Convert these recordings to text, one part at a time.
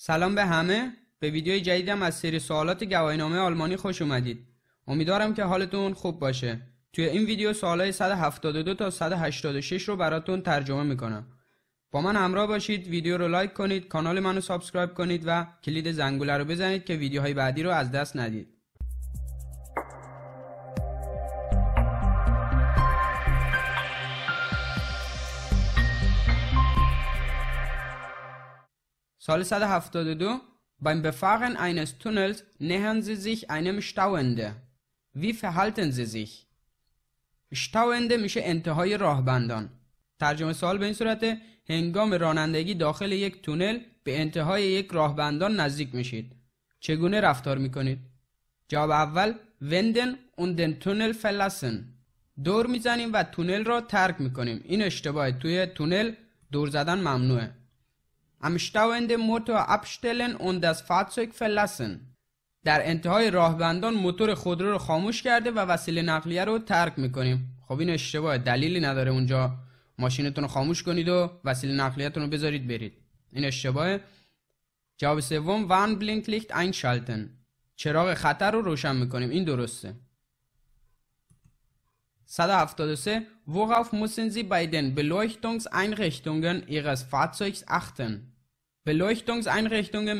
سلام به همه به ویدیوی جدیدم از سری سوالات گواهینامه آلمانی خوش اومدید امیدوارم که حالتون خوب باشه توی این ویدیو سوالای 172 تا 186 رو براتون ترجمه میکنم با من همراه باشید ویدیو رو لایک کنید کانال منو سابسکرایب کنید و کلید زنگوله رو بزنید که ویدیوهای بعدی رو از دست ندید سال 172 Beim Befahren eines Tunnels nähern Sie sich einem Stauende. Wie verhalten Sie sich؟ Stauende میشه انتهای راهبندان ترجمه سال به این صورت هنگام رانندگی داخل یک تونل به انتهای یک راهبندان نزدیک میشید چگونه رفتار میکنید جواب اول وندن اون دن تونل دور میزنیم و تونل را ترک میکنیم این اشتباه توی تونل دور زدن ممنوعه am متو Motor abstellen und das Fahrzeug verlassen. در انتهای راهبندان موتور خودرو رو خاموش کرده و وسیله نقلیه رو ترک میکنیم خب این اشتباه دلیلی نداره اونجا ماشینتون رو خاموش کنید و وسیله نقلیتون رو بذارید برید این اشتباهه جواب سوم وان بلینک لیخت چراغ خطر رو روشن میکنیم این درسته 173 Worauf müssen Sie bei den Beleuchtungseinrichtungen Ihres Fahrzeugs achten؟ بلوشتونگز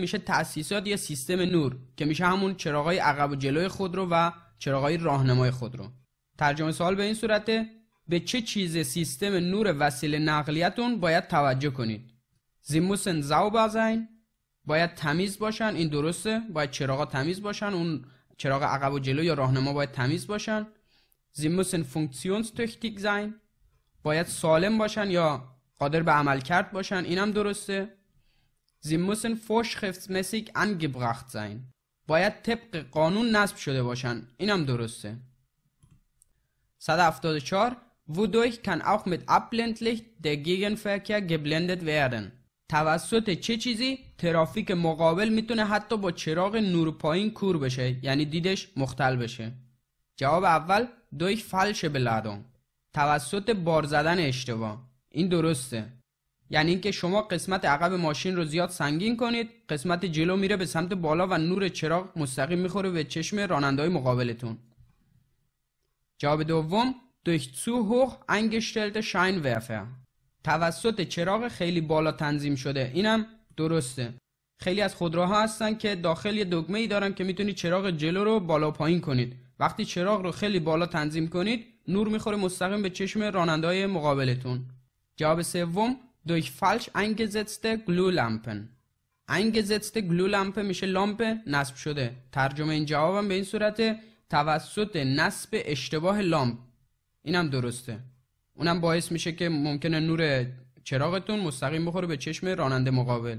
میشه تأسیسات یا سیستم نور که میشه همون چراغای عقب و جلوی خود رو و چراغای راهنمای خود رو ترجمه سوال به این صورته به چه چیز سیستم نور وسیله نقلیتون باید توجه کنید زی müssen زاو باید تمیز باشن این درسته باید چراغا تمیز باشن اون چراغ عقب و جلو یا راهنما باید تمیز باشن Sie müssen funktionstüchtig sein باید سالم باشن یا قادر به عمل کرد باشن اینم درسته Sie müssen vorschriftsmäßig angebracht sein باید طبق قانون نصب شده باشن اینم درسته 174 Wodurch kann auch mit Abblendlicht der Gegenverkehr geblendet werden توسط چه چیزی ترافیک مقابل میتونه حتی با چراغ نور پایین کور بشه یعنی دیدش مختل بشه جواب اول durch فلش بلادون توسط بار زدن اشتباه این درسته یعنی اینکه شما قسمت عقب ماشین رو زیاد سنگین کنید قسمت جلو میره به سمت بالا و نور چراغ مستقیم میخوره به چشم های مقابلتون جواب دوم durch هوخ انگشتلت شاین Scheinwerfer توسط چراغ خیلی بالا تنظیم شده اینم درسته خیلی از خودروها هستن که داخل یه دکمه ای دارن که میتونید چراغ جلو رو بالا پایین کنید وقتی چراغ رو خیلی بالا تنظیم کنید نور میخوره مستقیم به چشم راننده مقابلتون جواب سوم گلو گلو لامپن زست گلو لامپ میشه لامپ نصب شده ترجمه این جوابم به این صورت توسط نصب اشتباه لامپ اینم درسته اونم باعث میشه که ممکنه نور چراغتون مستقیم بخوره به چشم راننده مقابل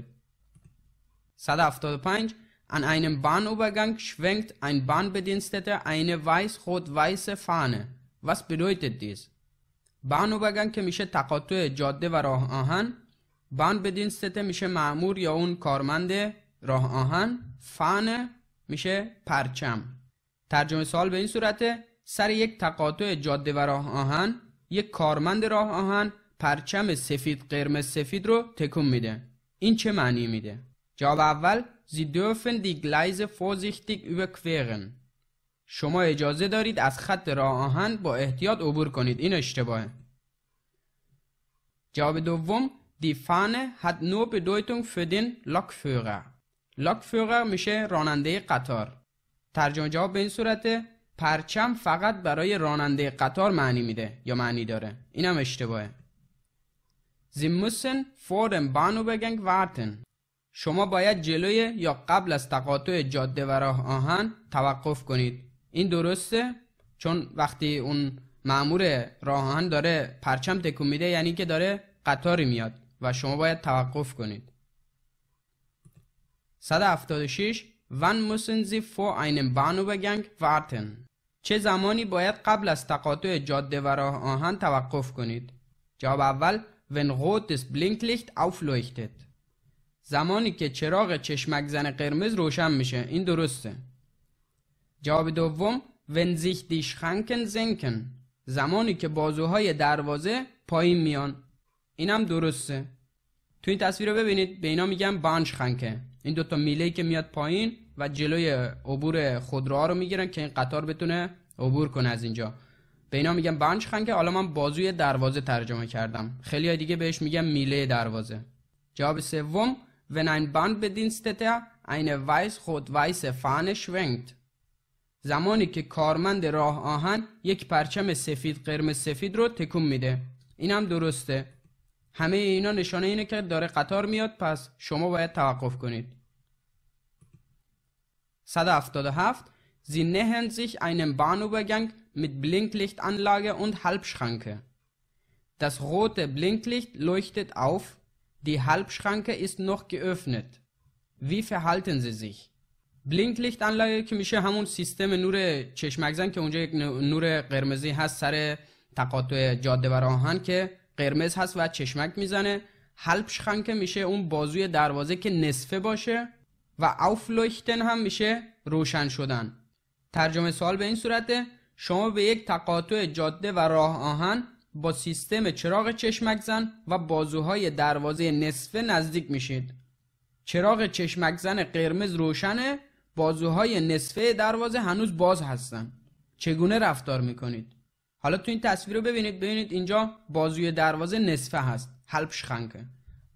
175 An einem Bahnübergang schwenkt ein Bahnbediensteter eine weiß-rot-weiße Fahne. Was bedeutet dies؟ بگنگ که میشه تقاطع جاده و راه آهن بان بدینستته میشه معمور یا اون کارمند راه آهن فان میشه پرچم ترجمه سال به این صورته سر یک تقاطع جاده و راه آهن یک کارمند راه آهن پرچم سفید قرمز سفید رو تکون میده این چه معنی میده جواب اول Sie dürfen die Gleise vorsichtig überqueren. شما اجازه دارید از خط راه آهن با احتیاط عبور کنید. این اشتباهه. جواب دوم دی فانه hat دویتون Bedeutung لاک den لاک میشه راننده قطار. ترجمه جواب به این صورته پرچم فقط برای راننده قطار معنی میده یا معنی داره. اینم اشتباهه. زی موسن فورن بانو بگنگ وارتن. شما باید جلوی یا قبل از تقاطع جاده و راه آهن توقف کنید این درسته چون وقتی اون مامور راه آهن داره پرچم تکون میده یعنی که داره قطاری میاد و شما باید توقف کنید 176 موسن زی فو vor بانو Bahnübergang warten? چه زمانی باید قبل از تقاطع جاده و راه آهن توقف کنید؟ جواب اول غوت rotes Blinklicht aufleuchtet زمانی که چراغ چشمک زن قرمز روشن میشه این درسته جواب دوم ونزیخ دیش خنکن زنکن زمانی که بازوهای دروازه پایین میان اینم درسته تو این تصویر رو ببینید به اینا میگن بانش خنکه این دوتا میله که میاد پایین و جلوی عبور خودروها رو میگیرن که این قطار بتونه عبور کنه از اینجا به اینا میگن بانش خنکه حالا من بازوی دروازه ترجمه کردم خیلی دیگه بهش میگن میله دروازه جواب سوم wenn ein Bahnbediensteter eine weiß-rot-weiße Fahne schwenkt. زمانی که کارمند راه آهن یک پرچم سفید قرمز سفید رو تکون میده اینم درسته همه اینا نشانه اینه که داره قطار میاد پس شما باید توقف کنید 177 Sie nähern sich einem Bahnübergang mit Blinklichtanlage und Halbschranke. Das rote Blinklicht leuchtet auf Die Halbschranke ist noch geöffnet. Wie verhalten Sie sich؟ بلینک لیخت انلاگه که میشه همون سیستم نور زن که اونجا یک نور قرمزی هست سر تقاطع جاده و آهن که قرمز هست و چشمک میزنه شخنکه میشه اون بازوی دروازه که نصفه باشه و aufleuchten هم میشه روشن شدن ترجمه سوال به این صورته شما به یک تقاطع جاده و راه آهن با سیستم چراغ چشمک زن و بازوهای دروازه نصفه نزدیک میشید. چراغ چشمک زن قرمز روشنه بازوهای نصفه دروازه هنوز باز هستن. چگونه رفتار میکنید؟ حالا تو این تصویر رو ببینید ببینید اینجا بازوی دروازه نصفه هست حلب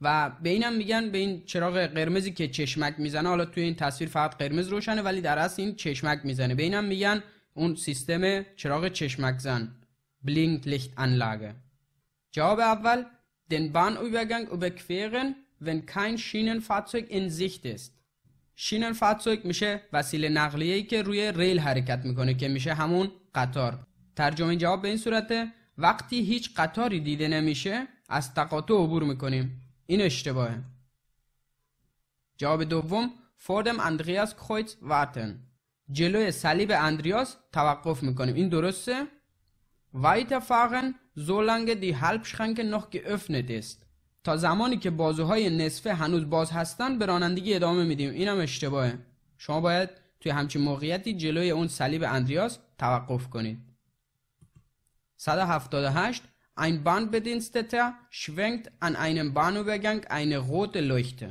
و به اینم میگن به این چراغ قرمزی که چشمک میزنه حالا تو این تصویر فقط قرمز روشنه ولی در اصل این چشمک میزنه به اینم میگن اون سیستم چراغ چشمک زن Blinklichtanlage. Job Abwal, den Bahnübergang überqueren, wenn kein Schienenfahrzeug in Sicht ist. شینن میشه وسیله نقلیه‌ای که روی ریل حرکت میکنه که میشه همون قطار ترجمه جواب به این صورته وقتی هیچ قطاری دیده نمیشه از تقاطع عبور میکنیم این اشتباهه جواب دوم فوردم اندریاس کویتس وارتن جلوی صلیب اندریاس توقف میکنیم این درسته weiterfahren, solange die halbschranke noch geöffnet ist. تا زمانی که بازوهای نصفه هنوز باز هستن به رانندگی ادامه میدیم اینم اشتباهه شما باید توی همچین موقعیتی جلوی اون صلیب اندریاس توقف کنید 178 Ein Bahnbediensteter schwenkt an einem Bahnübergang eine rote Leuchte.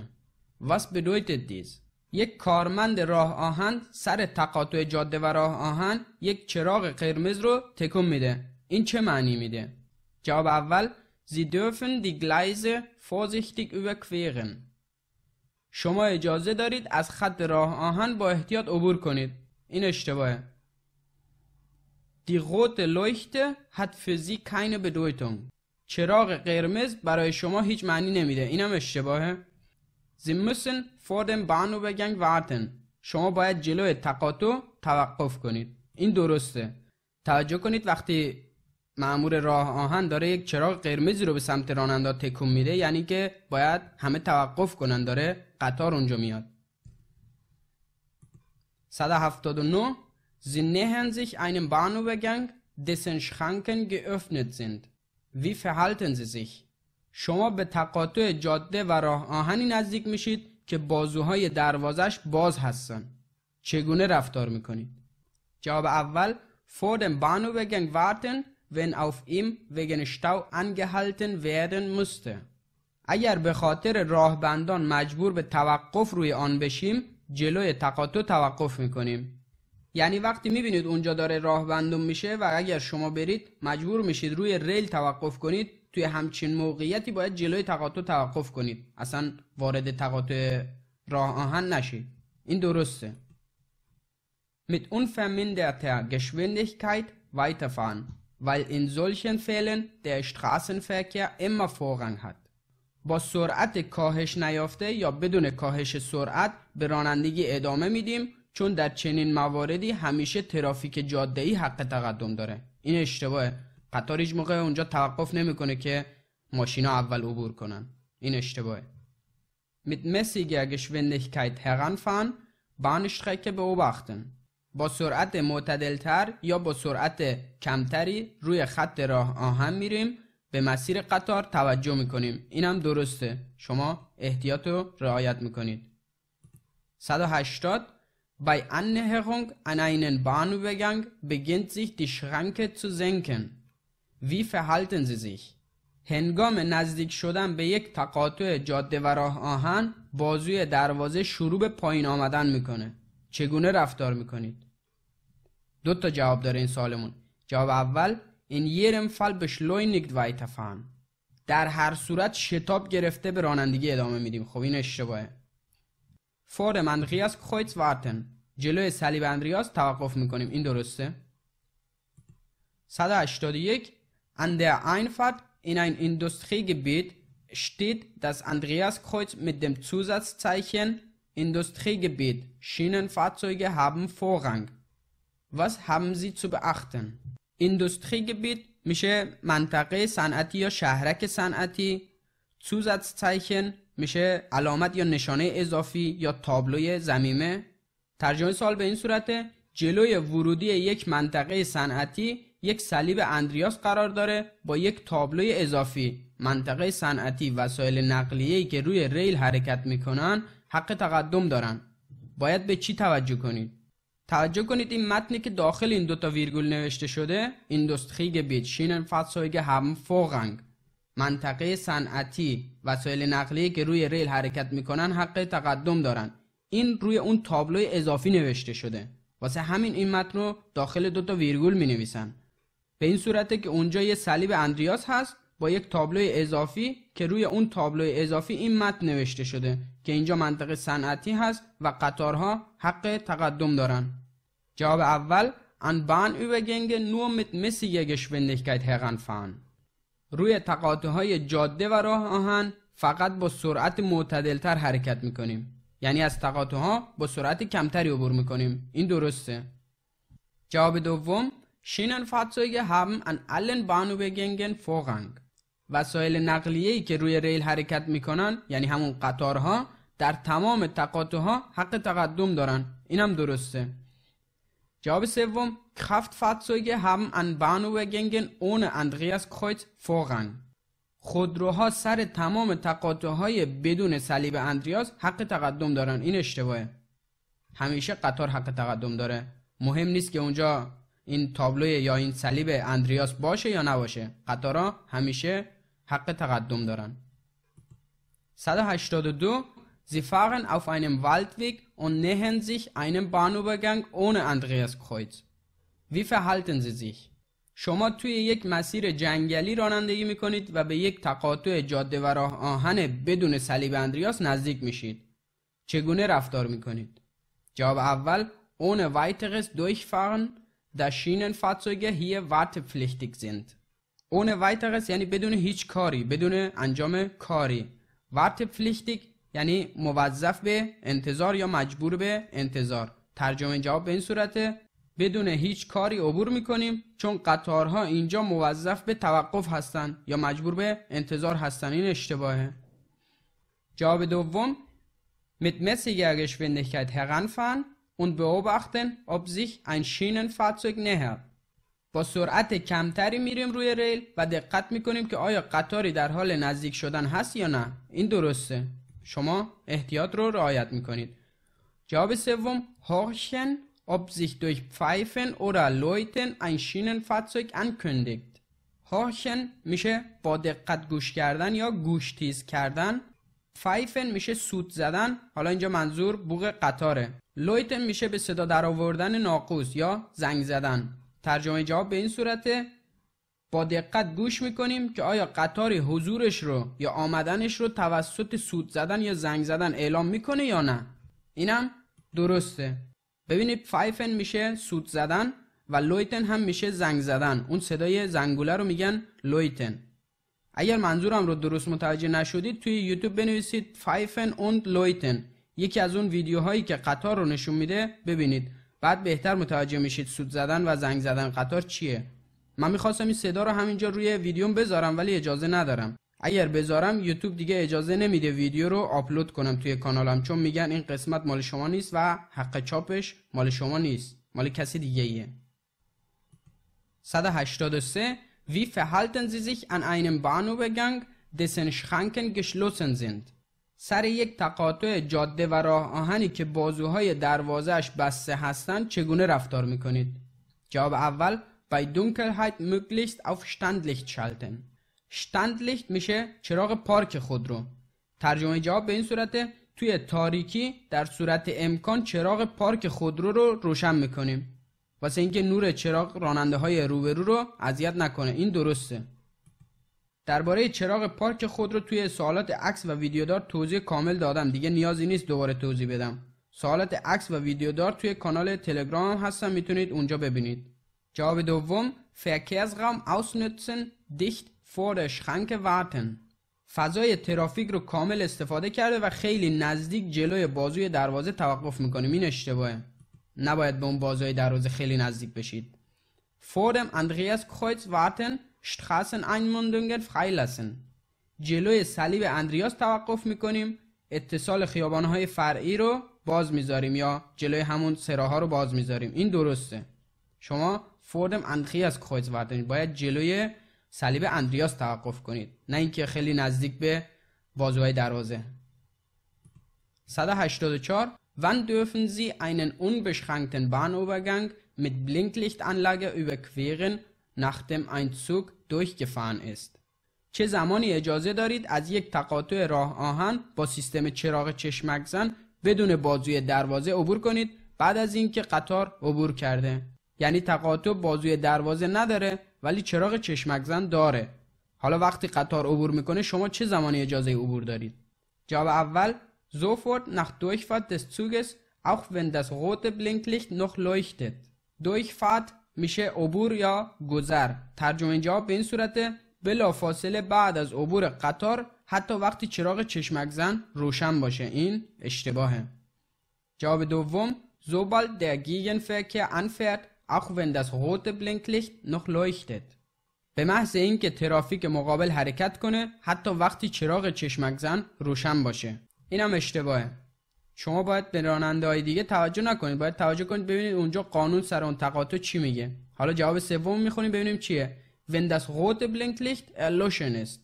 به bedeutet دیز. یک کارمند راه آهن سر تقاطع جاده و راه آهن یک چراغ قرمز رو تکون میده این چه معنی میده؟ جواب اول Sie dürfen die Gleise vorsichtig überqueren. شما اجازه دارید از خط راه آهن با احتیاط عبور کنید. این اشتباهه. Die rote Leuchte hat für sie keine Bedeutung. چراغ قرمز برای شما هیچ معنی نمیده. اینم اشتباهه. Sie müssen vor dem Bahnübergang warten. شما باید جلوی تقاطع توقف کنید. این درسته. توجه کنید وقتی معمور راه آهن داره یک چراغ قرمزی رو به سمت راننده تکون میده یعنی که باید همه توقف کنن داره قطار اونجا میاد 179 Sie nähern sich einem Bahnübergang, dessen Schranken geöffnet sind. Wie verhalten Sie sich? شما به تقاطع جاده و راه آهنی نزدیک میشید که بازوهای دروازش باز هستن. چگونه رفتار میکنید؟ جواب اول vor dem Bahnübergang warten wenn auf ihm wegen Stau angehalten werden اگر به خاطر راهبندان مجبور به توقف روی آن بشیم جلوی تقاطع توقف میکنیم یعنی وقتی میبینید اونجا داره راهبندون میشه و اگر شما برید مجبور میشید روی ریل توقف کنید توی همچین موقعیتی باید جلوی تقاطع توقف کنید اصلا وارد تقاطع راه آهن نشید این درسته mit unverminderter Geschwindigkeit weiterfahren weil in solchen Fällen der straßenverkehr immer Vorrang hat. با سرعت کاهش نیافته یا بدون کاهش سرعت به رانندگی ادامه میدیم چون در چنین مواردی همیشه ترافیک جاده ای حق تقدم داره این اشتباه قطار هیچ موقع اونجا توقف نمیکنه که ماشینا اول عبور کنن این اشتباهه mit mäßiger Geschwindigkeit heranfahren Bahnstrecke beobachten با سرعت معتدلتر یا با سرعت کمتری روی خط راه آهن میریم به مسیر قطار توجه میکنیم اینم درسته شما احتیاط رو رعایت میکنید 180 Bei Annäherung an einen Bahnübergang beginnt sich die Schranke zu زنکن. Wie verhalten Sie sich? هنگام نزدیک شدن به یک تقاطع جاده و راه آهن بازوی دروازه شروع به پایین آمدن میکنه. چگونه رفتار میکنید دو تا جواب داره این سالمون جواب اول این یرم فال نگد وایتفان در هر صورت شتاب گرفته به رانندگی ادامه میدیم خب این اشتباهه فور من غیاس خویت وارتن جلوی صلیب اندریاس توقف میکنیم این درسته 181 این این این in گبیت شتید steht اندریاس Andreaskreuz mit dem Zusatzzeichen Industriegebiet, Schienenfahrzeuge haben Vorrang. Was haben Sie zu beachten؟ Industriegebiet میشه منطقه صنعتی یا شهرک صنعتی سوزتسیکن میشه علامت یا نشانه اضافی یا تابلوی زمیمه ترجمه سال به این صورته جلوی ورودی یک منطقه صنعتی یک صلیب اندریاس قرار داره با یک تابلوی اضافی منطقه صنعتی وسایل نقلیه‌ای که روی ریل حرکت میکنن حق تقدم دارن باید به چی توجه کنید توجه کنید این متنی که داخل این دوتا ویرگول نوشته شده این بیت شینن فتسایگ هم فوقنگ منطقه صنعتی وسایل نقلیه که روی ریل حرکت میکنن حق تقدم دارن این روی اون تابلو اضافی نوشته شده واسه همین این متن رو داخل دوتا ویرگول می نویسن به این صورت که اونجا یه صلیب اندریاس هست با یک تابلو اضافی که روی اون تابلو اضافی این متن نوشته شده که اینجا منطقه صنعتی هست و قطارها حق تقدم دارن جواب اول مت Bahnübergänge nur mit Messiergeschwindigkeit فان روی تقاطع های جاده و راه آهن فقط با سرعت معتدلتر حرکت میکنیم یعنی از تقاطع ها با سرعت کمتری عبور میکنیم این درسته جواب دوم هم haben آلن allen گنگن فوقنگ. وسایل نقلیه‌ای که روی ریل حرکت میکنن یعنی همون قطارها در تمام ها حق تقدم دارن هم درسته جواب سوم ان haben گنگن اون اندریاس Andreaskreuz Vorrang. خودروها سر تمام های بدون صلیب اندریاس حق تقدم دارن این اشتباهه همیشه قطار حق تقدم داره مهم نیست که اونجا این تابلو یا این صلیب اندریاس باشه یا نباشه قطارها همیشه حق تقدم دارن 182 Sie fahren auf einem Waldweg und nähern sich einem Bahnübergang ohne Andreaskreuz. Wie verhalten Sie sich? شما توی یک مسیر جنگلی رانندگی می کنید و به یک تقاطع جاده و راه آهن بدون صلیب اندریاس نزدیک میشید. چگونه رفتار می کنید؟ جواب اول ohne weiteres durchfahren, da Schienenfahrzeuge hier wartepflichtig sind. Ohne weiteres یعنی بدون هیچ کاری بدون انجام کاری wartepflichtig یعنی موظف به انتظار یا مجبور به انتظار ترجمه جواب به این صورته بدون هیچ کاری عبور میکنیم چون قطارها اینجا موظف به توقف هستند یا مجبور به انتظار هستن. این اشتباهه جواب دوم mit messiger Geschwindigkeit heranfahren und beobachten ob sich ein Schienenfahrzeug nähert با سرعت کمتری میریم روی ریل و دقت میکنیم که آیا قطاری در حال نزدیک شدن هست یا نه این درسته شما احتیاط رو رعایت میکنید جواب سوم هاشن. ob sich durch pfeifen oder این شینن Schienenfahrzeug ankündigt هورشن میشه با دقت گوش کردن یا گوش تیز کردن فایفن میشه سوت زدن حالا اینجا منظور بوق قطاره لویتن میشه به صدا درآوردن ناقوس یا زنگ زدن ترجمه جواب به این صورته با دقت گوش میکنیم که آیا قطاری حضورش رو یا آمدنش رو توسط سود زدن یا زنگ زدن اعلام میکنه یا نه اینم درسته ببینید فایفن میشه سود زدن و لویتن هم میشه زنگ زدن اون صدای زنگوله رو میگن لویتن اگر منظورم رو درست متوجه نشدید توی یوتیوب بنویسید فایفن اوند لویتن یکی از اون ویدیوهایی که قطار رو نشون میده ببینید بعد بهتر متوجه میشید سود زدن و زنگ زدن قطار چیه من میخواستم این صدا رو همینجا روی ویدیوم بذارم ولی اجازه ندارم اگر بذارم یوتیوب دیگه اجازه نمیده ویدیو رو آپلود کنم توی کانالم چون میگن این قسمت مال شما نیست و حق چاپش مال شما نیست مال کسی دیگه ایه 183 Wie verhalten Sie sich an einem Bahnübergang, dessen Schranken geschlossen sind? سر یک تقاطع جاده و راه آهنی که بازوهای دروازهش بسته هستند چگونه رفتار میکنید؟ جواب اول bei Dunkelheit مکلیست auf شتندلیخت schalten. شتندلیخت میشه چراغ پارک خود رو. ترجمه جواب به این صورته توی تاریکی در صورت امکان چراغ پارک خودرو رو روشن میکنیم واسه اینکه نور چراغ راننده های روبرو رو اذیت نکنه این درسته درباره چراغ پارک خود رو توی سوالات عکس و ویدیودار توضیح کامل دادم دیگه نیازی نیست دوباره توضیح بدم سوالات عکس و ویدیودار توی کانال تلگرام هستم میتونید اونجا ببینید جواب دوم Verkehrsraum ausnutzen dicht فور der Schranke فضای ترافیک رو کامل استفاده کرده و خیلی نزدیک جلوی بازوی دروازه توقف میکنیم این اشتباهه نباید به اون بازوی دروازه خیلی نزدیک بشید فوردم اندریاس کرویتز warten شتخاسن فreilassen جلوی صلیب اندریاس توقف میکنیم اتصال خیابانهای فرعی رو باز میذاریم یا جلوی همون سراها رو باز میذاریم این درسته شما فوردم از کویز وردنید باید جلوی صلیب اندریاس توقف کنید نه اینکه خیلی نزدیک به بازوهای دروازه 184 Wann dürfen Sie einen unbeschränkten Bahnübergang mit Blinklichtanlage überqueren nachdem این durchgefahren است. چه زمانی اجازه دارید از یک تقاطع راه آهن با سیستم چراغ چشمکزن بدون بازوی دروازه عبور کنید بعد از اینکه قطار عبور کرده یعنی تقاطع بازوی دروازه نداره ولی چراغ چشمکزن داره حالا وقتی قطار عبور میکنه شما چه زمانی اجازه عبور دارید جواب اول sofort nach Durchfahrt des Zuges auch wenn das rote Blinklicht noch leuchtet Durchfahrt میشه عبور یا گذر ترجمه جواب به این صورته بلا فاصله بعد از عبور قطار حتی وقتی چراغ چشمک زن روشن باشه این اشتباهه جواب دوم sobald der Gegenverkehr anfährt auch wenn das rote Blinklicht noch leuchtet به محض اینکه ترافیک مقابل حرکت کنه حتی وقتی چراغ چشمک زن روشن باشه اینم اشتباهه شما باید به راننده های دیگه توجه نکنید باید توجه کنید ببینید اونجا قانون سر اون تقاطع چی میگه حالا جواب سوم میخونیم ببینیم چیه wenn das rote Blinklicht erloschen ist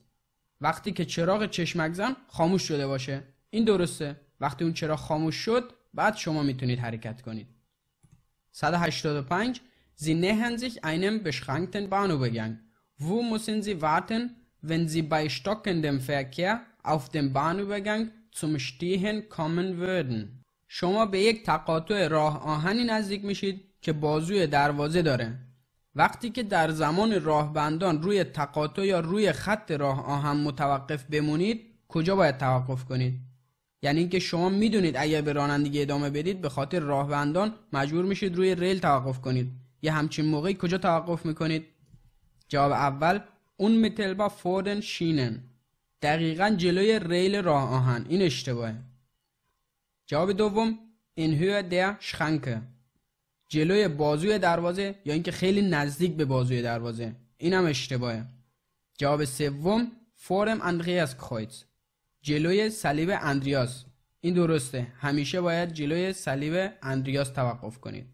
وقتی که چراغ چشمک زن خاموش شده باشه این درسته وقتی اون چراغ خاموش شد بعد شما میتونید حرکت کنید 185 Sie nähern sich einem beschränkten Bahnübergang. Wo müssen Sie warten, wenn Sie bei stockendem Verkehr auf dem Bahnübergang zum Stehen kommen würden. شما به یک تقاطع راه آهنی نزدیک میشید که بازوی دروازه داره. وقتی که در زمان راهبندان روی تقاطع یا روی خط راه آهن متوقف بمونید کجا باید توقف کنید؟ یعنی اینکه شما میدونید اگر به رانندگی ادامه بدید به خاطر راهبندان مجبور میشید روی ریل توقف کنید. یا همچین موقعی کجا توقف میکنید؟ جواب اول اون متل با فوردن شینن دقیقا جلوی ریل راه آهن این اشتباهه جواب دوم انهوی در شخنکه جلوی بازوی دروازه یا اینکه خیلی نزدیک به بازوی دروازه این هم اشتباهه جواب سوم فورم اندریاس کرویز جلوی صلیب اندریاس این درسته همیشه باید جلوی صلیب اندریاس توقف کنید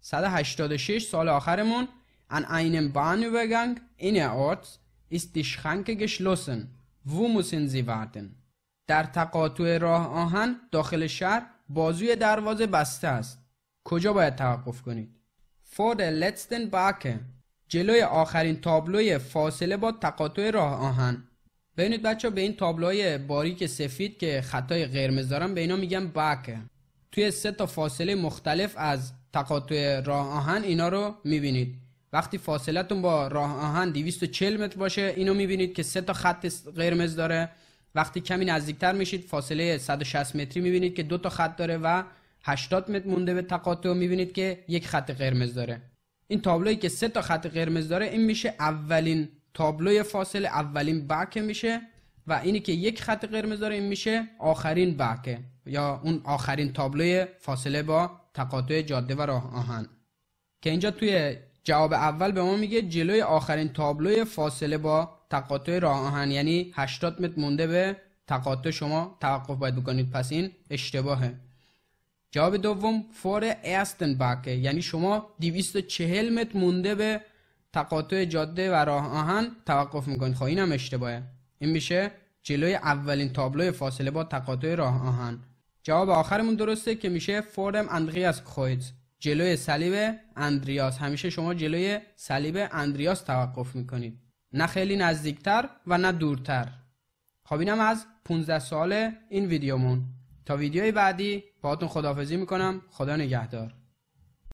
186 سال آخرمون ان اینم بانو بگنگ. der ist die Schranke در تقاطع راه آهن داخل شهر بازوی دروازه بسته است. کجا باید توقف کنید؟ فور باکه جلوی آخرین تابلوی فاصله با تقاطع راه آهن ببینید بچه به این تابلوی باریک سفید که خطای قرمز دارن به اینا میگن باکه توی سه تا فاصله مختلف از تقاطع راه آهن اینا رو میبینید وقتی فاصلتون با راه آهن 240 متر باشه اینو میبینید که سه تا خط قرمز داره وقتی کمی نزدیکتر میشید فاصله 160 متری میبینید که دو تا خط داره و 80 متر مونده به تقاطع میبینید که یک خط قرمز داره این تابلوی که سه تا خط قرمز داره این میشه اولین تابلوی فاصله اولین بکه میشه و اینی که یک خط قرمز داره این میشه آخرین بکه یا اون آخرین تابلوی فاصله با تقاطع جاده و راه آهن که اینجا توی جواب اول به ما میگه جلوی آخرین تابلوی فاصله با تقاطع راه آهن یعنی 80 متر مونده به تقاطع شما توقف باید بکنید پس این اشتباهه جواب دوم فور استن باکه یعنی شما 240 متر مونده به تقاطع جاده و راه آهن توقف میکنید خواهی خب این هم اشتباهه این میشه جلوی اولین تابلوی فاصله با تقاطع راه آهن جواب آخرمون درسته که میشه فورم اندقی از جلوی صلیب اندریاس همیشه شما جلوی صلیب اندریاس توقف میکنید نه خیلی نزدیکتر و نه دورتر خب اینم از 15 سال این ویدیومون تا ویدیوی بعدی باهاتون خداحافظی میکنم خدا نگهدار